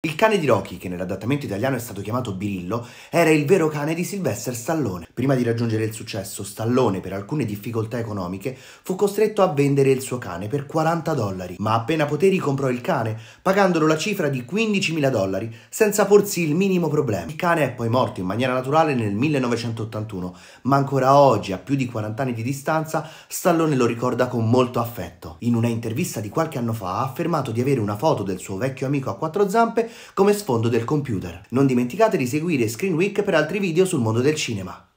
Il cane di Rocky, che nell'adattamento italiano è stato chiamato Birillo, era il vero cane di Sylvester Stallone. Prima di raggiungere il successo, Stallone, per alcune difficoltà economiche, fu costretto a vendere il suo cane per 40 dollari, ma appena poté ricomprò il cane, pagandolo la cifra di 15.000 dollari, senza porsi il minimo problema. Il cane è poi morto in maniera naturale nel 1981, ma ancora oggi, a più di 40 anni di distanza, Stallone lo ricorda con molto affetto. In una intervista di qualche anno fa ha affermato di avere una foto del suo vecchio amico a quattro zampe come sfondo del computer. Non dimenticate di seguire Screen Week per altri video sul mondo del cinema.